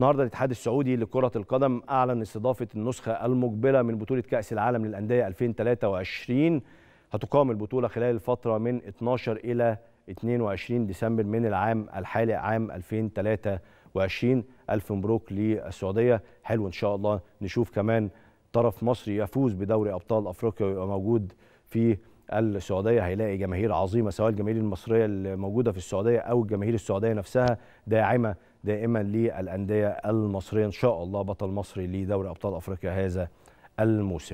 النهارده الاتحاد السعودي لكرة القدم أعلن استضافة النسخة المقبلة من بطولة كأس العالم للأندية 2023 هتقام البطولة خلال الفترة من 12 إلى 22 ديسمبر من العام الحالي عام 2023 ألف مبروك للسعودية حلو إن شاء الله نشوف كمان طرف مصري يفوز بدوري أبطال أفريقيا ويبقى موجود في السعوديه هيلاقي جماهير عظيمه سواء الجماهير المصريه الموجوده في السعوديه او الجماهير السعوديه نفسها داعمه دائما للانديه المصريه ان شاء الله بطل مصري لدوري ابطال افريقيا هذا الموسم